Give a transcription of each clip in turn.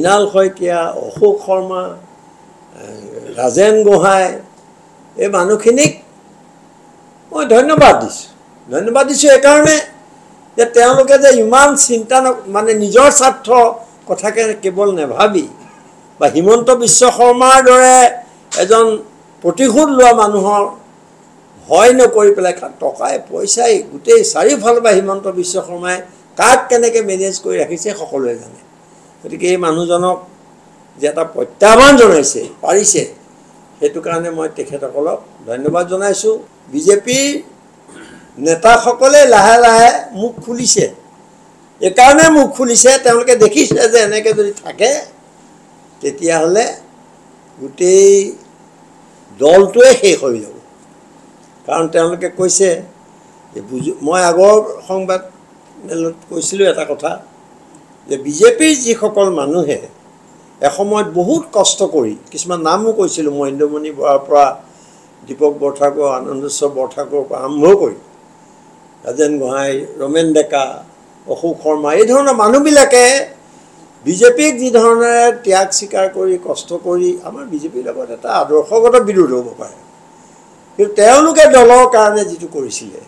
মৃণাল শইকীয়া অশোক শৰ্মা ৰাজেন গোহাঁই এই মানুহখিনিক মই ধন্যবাদ দিছোঁ ধন্যবাদ দিছোঁ এইকাৰণে যে তেওঁলোকে যে ইমান চিন্তা ন মানে নিজৰ স্বাৰ্থ কথাকে কেৱল নেভাবি বা হিমন্ত বিশ্ব শৰ্মাৰ দৰে এজন প্ৰতিশোধ লোৱা মানুহৰ ভয় নকৰি পেলাই টকাই পইচাই গোটেই চাৰিওফালৰ পৰা হিমন্ত বিশ্ব শৰ্মাই কাক কেনেকৈ মেনেজ কৰি ৰাখিছে সকলোৱে জানে গতিকে এই মানুহজনক যে এটা প্ৰত্যাহ্বান জনাইছে পাৰিছে সেইটো কাৰণে মই তেখেতসকলক ধন্যবাদ জনাইছোঁ বিজেপিৰ নেতাসকলে লাহে লাহে মুখ খুলিছে এইকাৰণে মুখ খুলিছে তেওঁলোকে দেখিছে যে এনেকৈ যদি থাকে তেতিয়াহ'লে গোটেই দলটোৱে শেষ হৈ যাব কাৰণ তেওঁলোকে কৈছে যে বুজি মই আগৰ সংবাদ মেলত কৈছিলোঁ এটা কথা যে বিজেপিৰ যিসকল মানুহে এসময়ত বহুত কষ্ট কৰি কিছুমান নামো কৈছিলোঁ মহেন্দ্ৰমণি বৰাৰ পৰা দীপক বৰঠাকুৰ আনন্দেশ্বৰ বৰঠাকুৰৰ পৰা আৰম্ভ কৰি ৰাজেন গোহাঁই ৰমেন ডেকা অশোক শৰ্মা এই ধৰণৰ মানুহবিলাকে বিজেপিক যিধৰণেৰে ত্যাগ স্বীকাৰ কৰি কষ্ট কৰি আমাৰ বিজেপিৰ লগত এটা আদৰ্শগত বিৰোধ হ'ব পাৰে কিন্তু তেওঁলোকে দলৰ কাৰণে যিটো কৰিছিলে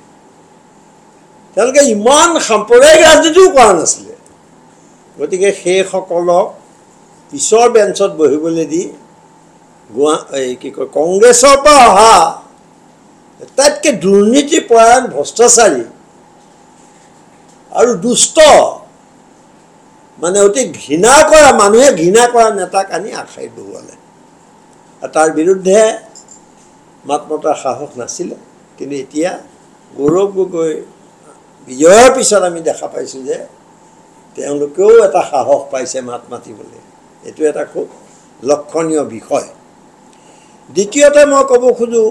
তেওঁলোকে ইমান সাম্প্ৰদায়িক ৰাজনীতিও কৰা নাছিলে গতিকে সেইসকলক পিছৰ বেঞ্চত বহিবলৈ দি গুৱা এই কি কয় কংগ্ৰেছৰ পৰা অহা আটাইতকৈ দুৰ্নীতিপৰায়ণ ভ্ৰষ্টাচাৰী আৰু দুষ্ট মানে অতি ঘৃণা কৰা মানুহে ঘৃণা কৰা নেতাক আনি আশাই বহুৱালে আৰু তাৰ বিৰুদ্ধে মাত মতাৰ সাহস নাছিলে কিন্তু এতিয়া গৌৰৱ গগৈ বিজয়ৰ পিছত আমি দেখা পাইছোঁ যে তেওঁলোকেও এটা সাহস পাইছে মাত মাতিবলৈ এইটো এটা খুব লক্ষণীয় বিষয় দ্বিতীয়তে মই ক'ব খোজোঁ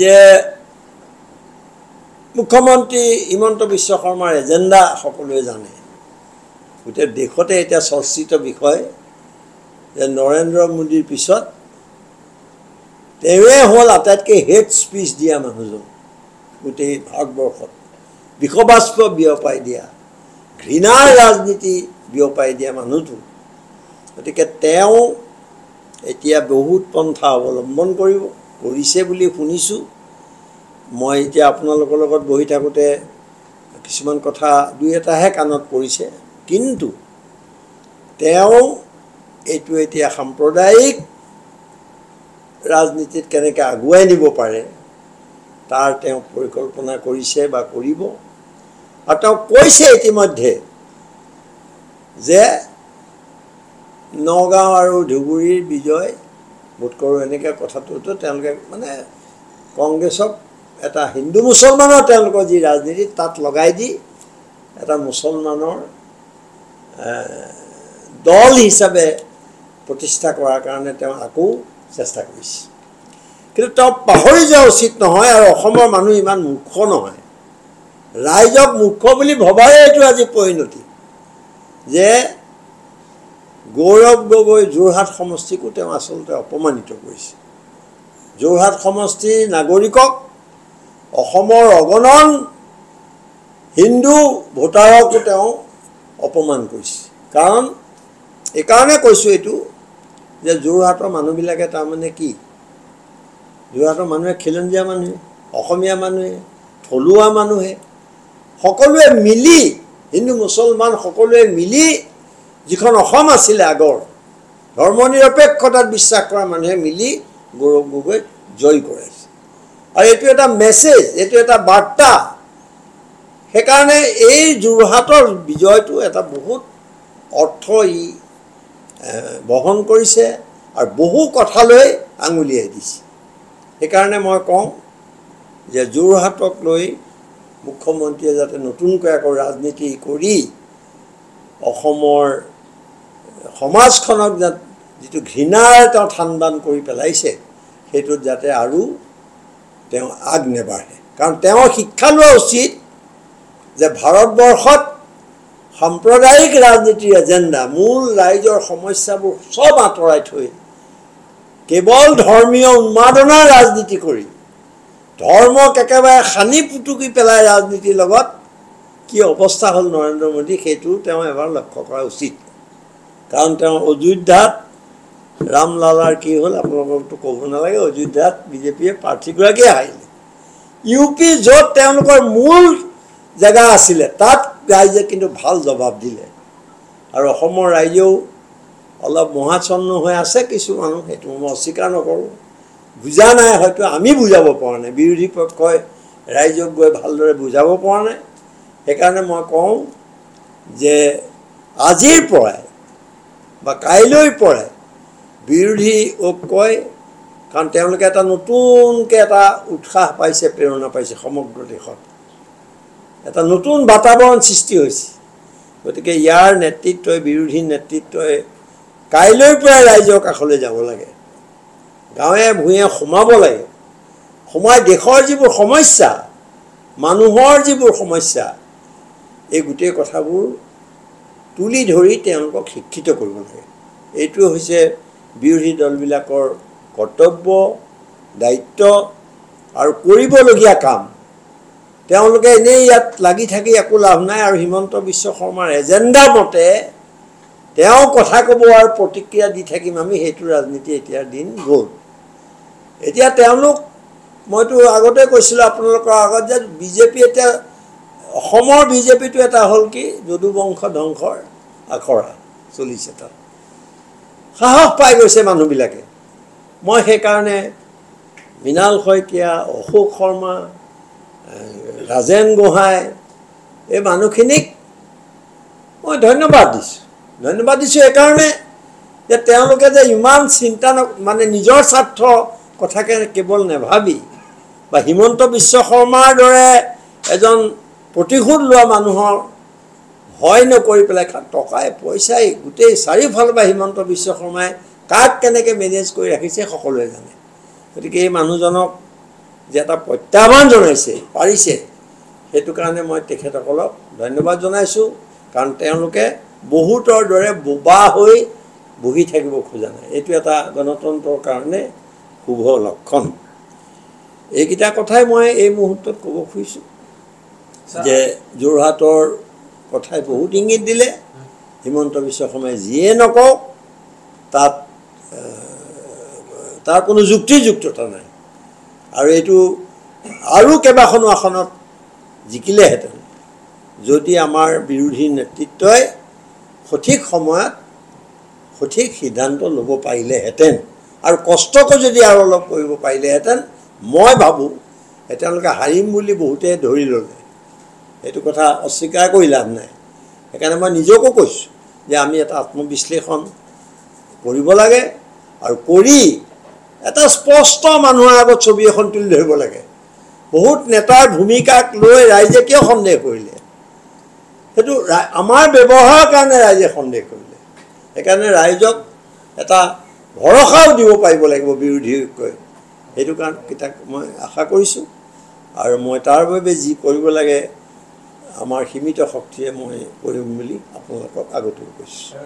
যে মুখ্যমন্ত্ৰী হিমন্ত বিশ্ব শৰ্মাৰ এজেণ্ডা সকলোৱে জানে গোটেই দেশতে এতিয়া চৰ্চিত বিষয় যে নৰেন্দ্ৰ মোদীৰ পিছত তেওঁৱে হ'ল আটাইতকৈ হেড স্পীচ দিয়া মানুহজন গোটেই ভাৰতবৰ্ষত বিষবাস্প বিয়পাই দিয়া ঘৃণাৰ ৰাজনীতি বিয়পাই দিয়া মানুহটো গতিকে তেওঁ এতিয়া বহুত পন্থা অৱলম্বন কৰিব কৰিছে বুলি শুনিছোঁ মই এতিয়া আপোনালোকৰ লগত বহি থাকোঁতে কিছুমান কথা দুই এটাহে কাণত পৰিছে কিন্তু তেওঁ এইটো এতিয়া সাম্প্ৰদায়িক ৰাজনীতিত কেনেকৈ আগুৱাই নিব পাৰে তাৰ তেওঁ পৰিকল্পনা কৰিছে বা কৰিব আৰু তেওঁ কৈছে ইতিমধ্যে যে নগাঁও আৰু ধুবুৰীৰ বিজয় বোধ কৰোঁ এনেকৈ কথাটোতো তেওঁলোকে মানে কংগ্ৰেছক এটা হিন্দু মুছলমানৰ তেওঁলোকৰ যি ৰাজনীতি তাত লগাই দি এটা মুছলমানৰ দল হিচাপে প্ৰতিষ্ঠা কৰাৰ কাৰণে তেওঁ আকৌ চেষ্টা কৰিছে কিন্তু তেওঁ পাহৰি যোৱা উচিত নহয় আৰু অসমৰ মানুহ ইমান মুখ নহয় ৰাইজক মুখ্য বুলি ভবাই এইটো আজি পৰিণতি যে গৌৰৱ গগৈ যোৰহাট সমষ্টিকো তেওঁ আচলতে অপমানিত কৰিছে যোৰহাট সমষ্টিৰ নাগৰিকক অসমৰ অগণন হিন্দু ভোটাৰকো তেওঁ অপমান কৰিছে কাৰণ এইকাৰণে কৈছোঁ এইটো যে যোৰহাটৰ মানুহবিলাকে তাৰমানে কি যোৰহাটৰ মানুহে খিলঞ্জীয়া মানুহে অসমীয়া মানুহে থলুৱা মানুহে সকলোৱে মিলি হিন্দু মুছলমান সকলোৱে মিলি যিখন অসম আছিলে আগৰ ধৰ্ম নিৰপেক্ষতাত বিশ্বাস কৰা মানুহে মিলি গৌৰৱ গগৈ জয় কৰাইছে আৰু এইটো এটা মেছেজ এইটো এটা বাৰ্তা সেইকাৰণে এই যোৰহাটৰ বিজয়টো এটা বহুত অৰ্থ ই বহন কৰিছে আৰু বহু কথালৈ আঙুলিয়াই দিছে সেইকাৰণে মই কওঁ যে যোৰহাটক লৈ মুখ্যমন্ত্ৰীয়ে যাতে নতুনকৈ আকৌ ৰাজনীতি কৰি অসমৰ সমাজখনক যাতে যিটো ঘৃণাৰে তেওঁ থানবান কৰি পেলাইছে সেইটোত যাতে আৰু তেওঁ আগ নেবাঢ়ে কাৰণ তেওঁ শিক্ষা লোৱা উচিত যে ভাৰতবৰ্ষত সাম্প্ৰদায়িক ৰাজনীতিৰ এজেণ্ডা মূল ৰাইজৰ সমস্যাবোৰ চব আঁতৰাই থৈ কেৱল ধৰ্মীয় উন্মাদনাৰ ৰাজনীতি কৰি ধৰ্মক একেবাৰে সানি পুতুকি পেলাই ৰাজনীতিৰ লগত কি অৱস্থা হ'ল নৰেন্দ্ৰ মোদী সেইটো তেওঁ এবাৰ লক্ষ্য কৰা উচিত কাৰণ তেওঁ অযোধ্যাত ৰামলালাৰ কি হ'ল আপোনালোককতো ক'ব নালাগে অযোধ্যাত বিজেপিয়ে প্ৰাৰ্থীগৰাকীয়ে হাৰিলে ইউ পি য'ত তেওঁলোকৰ মূল জেগা আছিলে তাত ৰাইজে কিন্তু ভাল জবাব দিলে আৰু অসমৰ ৰাইজেও অলপ মহাচন্ন হৈ আছে কিছু মানুহ সেইটো মই অস্বীকাৰ নকৰোঁ বুজা নাই হয়তো আমি বুজাব পৰা নাই বিৰোধী পক্ষই ৰাইজক গৈ ভালদৰে বুজাব পৰা নাই সেইকাৰণে মই কওঁ যে আজিৰ পৰাই বা কাইলৈ পৰাই বিৰোধী ঐক্যই কাৰণ তেওঁলোকে এটা নতুনকৈ এটা উৎসাহ পাইছে প্ৰেৰণা পাইছে সমগ্ৰ দেশত এটা নতুন বাতাৱৰণ সৃষ্টি হৈছে গতিকে ইয়াৰ নেতৃত্বই বিৰোধী নেতৃত্বই কাইলৈৰ পৰাই ৰাইজৰ কাষলৈ যাব লাগে গাঁৱে ভূঞে সোমাব লাগে সোমাই দেশৰ যিবোৰ সমস্যা মানুহৰ যিবোৰ সমস্যা এই গোটেই কথাবোৰ তুলি ধৰি তেওঁলোকক শিক্ষিত কৰিব লাগে এইটোৱে হৈছে বিৰোধী দলবিলাকৰ কৰ্তব্য দায়িত্ব আৰু কৰিবলগীয়া কাম তেওঁলোকে এনেই ইয়াত লাগি থাকি একো লাভ নাই আৰু হিমন্ত বিশ্ব শৰ্মাৰ এজেণ্ডা মতে তেওঁ কথা ক'ব আৰু প্ৰতিক্ৰিয়া দি থাকিম আমি সেইটো ৰাজনীতি এতিয়াৰ দিন গ'ল এতিয়া তেওঁলোক মইতো আগতে কৈছিলোঁ আপোনালোকৰ আগত যে বিজেপি এতিয়া অসমৰ বিজেপিটো এটা হ'ল কি যদু বংশ ধ্বংসৰ আখৰা চলিছে তাত সাহস পাই গৈছে মানুহবিলাকে মই সেইকাৰণে মৃণাল শইকীয়া অশোক শৰ্মা ৰাজেন গোহাঁই এই মানুহখিনিক মই ধন্যবাদ দিছোঁ ধন্যবাদ দিছোঁ এইকাৰণে যে তেওঁলোকে যে ইমান চিন্তা মানে নিজৰ স্বাৰ্থ কথাকে কেৱল নেভাবি বা হিমন্ত বিশ্ব শৰ্মাৰ দৰে এজন প্ৰতিশোধ লোৱা মানুহৰ ভয় নকৰি পেলাই টকাই পইচাই গোটেই চাৰিওফালৰ পৰা হিমন্ত বিশ্ব শৰ্মাই কাক কেনেকৈ মেনেজ কৰি ৰাখিছে সকলোৱে জানে গতিকে এই মানুহজনক যে এটা প্ৰত্যাহ্বান জনাইছে পাৰিছে সেইটো কাৰণে মই তেখেতসকলক ধন্যবাদ জনাইছোঁ কাৰণ তেওঁলোকে বহুতৰ দৰে বোবা হৈ বহি থাকিব খোজা নাই এইটো এটা গণতন্ত্ৰৰ কাৰণে শুভ লক্ষণ এইকেইটা কথাই মই এই মুহূৰ্তত ক'ব খুজিছোঁ যে যোৰহাটৰ কথাই বহুত ইংগিত দিলে হিমন্ত বিশ্ব শৰ্মাই যিয়ে নকওক তাত তাৰ কোনো যুক্তিযুক্ততা নাই আৰু এইটো আৰু কেইবাখনো আসনত জিকিলেহেঁতেন যদি আমাৰ বিৰোধী নেতৃত্বই সঠিক সময়ত সঠিক সিদ্ধান্ত ল'ব পাৰিলেহেঁতেন আৰু কষ্টকো যদি আৰু অলপ কৰিব পাৰিলেহেঁতেন মই ভাবোঁ তেওঁলোকে হাৰিম বুলি বহুতে ধৰি ল'লে সেইটো কথা অস্বীকাৰ কৰি লাভ নাই সেইকাৰণে মই নিজকো কৈছোঁ যে আমি এটা আত্মবিশ্লেষণ কৰিব লাগে আৰু কৰি এটা স্পষ্ট মানুহৰ আগত ছবি এখন তুলি ধৰিব লাগে বহুত নেতাৰ ভূমিকাক লৈ ৰাইজে কিয় সন্দেহ কৰিলে সেইটো আমাৰ ব্যৱহাৰৰ কাৰণে ৰাইজে সন্দেহ কৰিলে সেইকাৰণে ৰাইজক এটা ভৰসাও দিব পাৰিব লাগিব বিৰোধীকৈ সেইটো কাৰণে কিতাপ মই আশা কৰিছোঁ আৰু মই তাৰ বাবে যি কৰিব লাগে আমাৰ সীমিত শক্তিয়ে মই কৰিম বুলি আপোনালোকক আগতেও কৈছোঁ